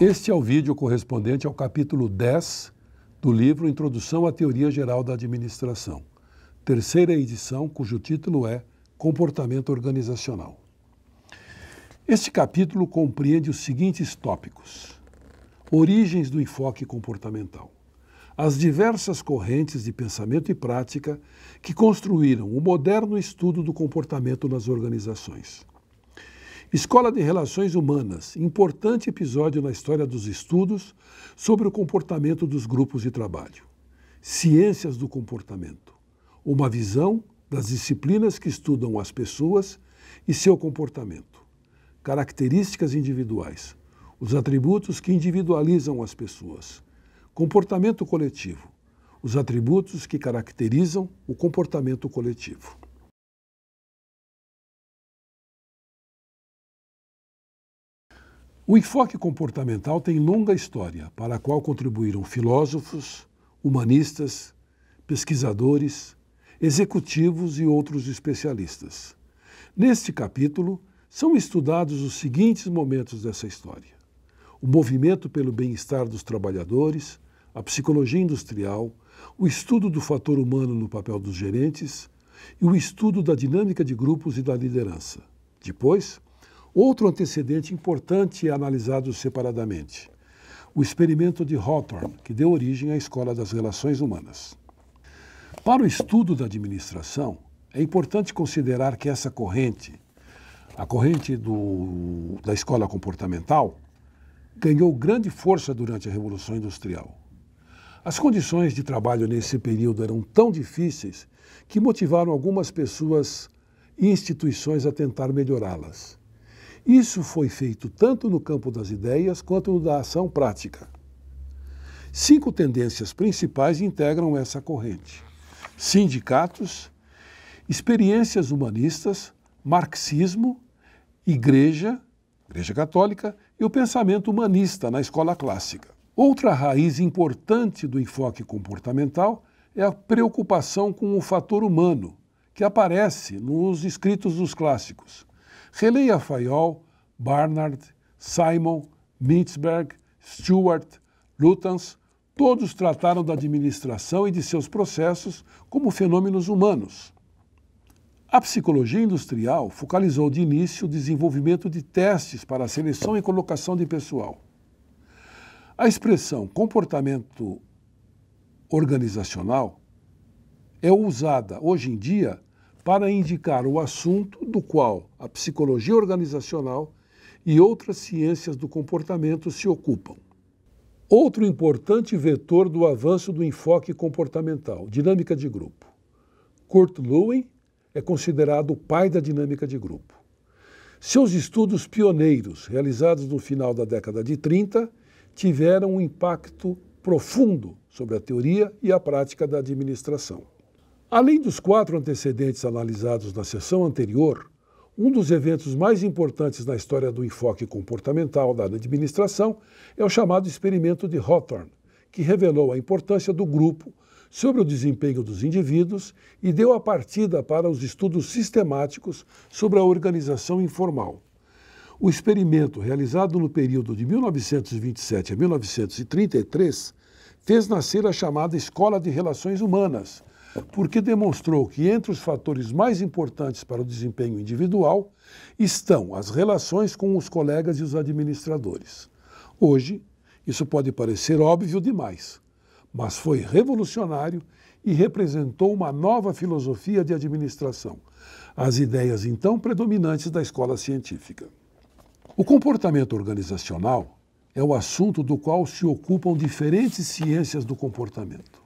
Este é o vídeo correspondente ao capítulo 10 do livro Introdução à Teoria Geral da Administração, terceira edição, cujo título é Comportamento Organizacional. Este capítulo compreende os seguintes tópicos: Origens do enfoque comportamental as diversas correntes de pensamento e prática que construíram o moderno estudo do comportamento nas organizações. Escola de Relações Humanas, importante episódio na história dos estudos sobre o comportamento dos grupos de trabalho. Ciências do comportamento, uma visão das disciplinas que estudam as pessoas e seu comportamento. Características individuais, os atributos que individualizam as pessoas. Comportamento coletivo, os atributos que caracterizam o comportamento coletivo. O enfoque comportamental tem longa história, para a qual contribuíram filósofos, humanistas, pesquisadores, executivos e outros especialistas. Neste capítulo, são estudados os seguintes momentos dessa história: o movimento pelo bem-estar dos trabalhadores, a psicologia industrial, o estudo do fator humano no papel dos gerentes e o estudo da dinâmica de grupos e da liderança. Depois, Outro antecedente importante é analisado separadamente: o experimento de Hawthorne, que deu origem à Escola das Relações Humanas. Para o estudo da administração, é importante considerar que essa corrente, a corrente do, da escola comportamental, ganhou grande força durante a Revolução Industrial. As condições de trabalho nesse período eram tão difíceis que motivaram algumas pessoas e instituições a tentar melhorá-las. Isso foi feito tanto no campo das ideias quanto no da ação prática. Cinco tendências principais integram essa corrente: sindicatos, experiências humanistas, marxismo, igreja, igreja católica e o pensamento humanista na escola clássica. Outra raiz importante do enfoque comportamental é a preocupação com o fator humano, que aparece nos escritos dos clássicos. Releia Fayol, Barnard, Simon, Mintzberg, Stewart, Lutens, todos trataram da administração e de seus processos como fenômenos humanos. A psicologia industrial focalizou de início o desenvolvimento de testes para a seleção e colocação de pessoal. A expressão comportamento organizacional é usada hoje em dia para indicar o assunto do qual a psicologia organizacional e outras ciências do comportamento se ocupam. Outro importante vetor do avanço do enfoque comportamental, dinâmica de grupo. Kurt Lewin é considerado o pai da dinâmica de grupo. Seus estudos pioneiros, realizados no final da década de 30, tiveram um impacto profundo sobre a teoria e a prática da administração. Além dos quatro antecedentes analisados na sessão anterior, um dos eventos mais importantes na história do enfoque comportamental da administração é o chamado experimento de Hawthorne, que revelou a importância do grupo sobre o desempenho dos indivíduos e deu a partida para os estudos sistemáticos sobre a organização informal. O experimento, realizado no período de 1927 a 1933, fez nascer a chamada Escola de Relações Humanas, porque demonstrou que entre os fatores mais importantes para o desempenho individual estão as relações com os colegas e os administradores. Hoje, isso pode parecer óbvio demais, mas foi revolucionário e representou uma nova filosofia de administração, as ideias então predominantes da escola científica. O comportamento organizacional é o assunto do qual se ocupam diferentes ciências do comportamento.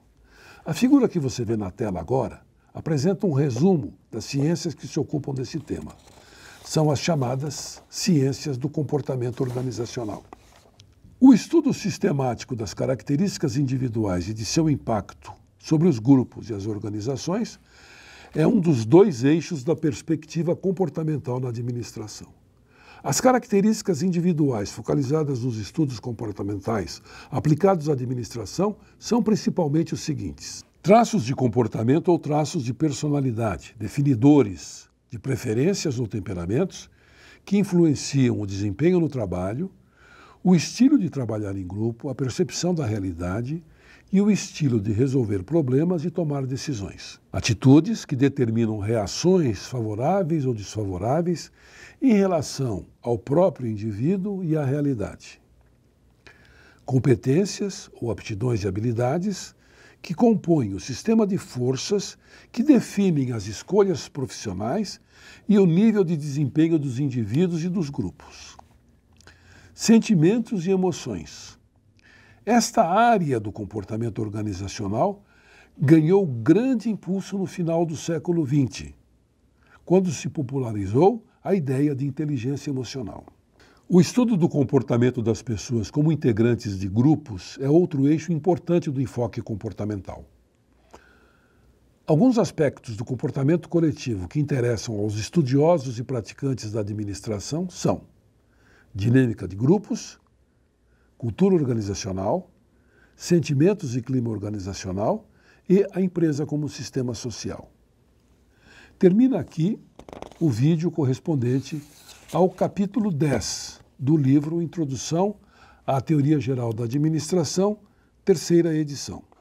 A figura que você vê na tela agora apresenta um resumo das ciências que se ocupam desse tema. São as chamadas ciências do comportamento organizacional. O estudo sistemático das características individuais e de seu impacto sobre os grupos e as organizações é um dos dois eixos da perspectiva comportamental na administração. As características individuais focalizadas nos estudos comportamentais aplicados à administração são principalmente os seguintes: traços de comportamento ou traços de personalidade, definidores de preferências ou temperamentos que influenciam o desempenho no trabalho, o estilo de trabalhar em grupo, a percepção da realidade, e o estilo de resolver problemas e tomar decisões. Atitudes que determinam reações favoráveis ou desfavoráveis em relação ao próprio indivíduo e à realidade. Competências ou aptidões e habilidades que compõem o sistema de forças que definem as escolhas profissionais e o nível de desempenho dos indivíduos e dos grupos. Sentimentos e emoções esta área do comportamento organizacional ganhou grande impulso no final do século XX, quando se popularizou a ideia de inteligência emocional. O estudo do comportamento das pessoas como integrantes de grupos é outro eixo importante do enfoque comportamental. Alguns aspectos do comportamento coletivo que interessam aos estudiosos e praticantes da administração são dinâmica de grupos, cultura organizacional, sentimentos e clima organizacional e a empresa como sistema social. Termina aqui o vídeo correspondente ao capítulo 10 do livro Introdução à Teoria Geral da Administração, terceira edição.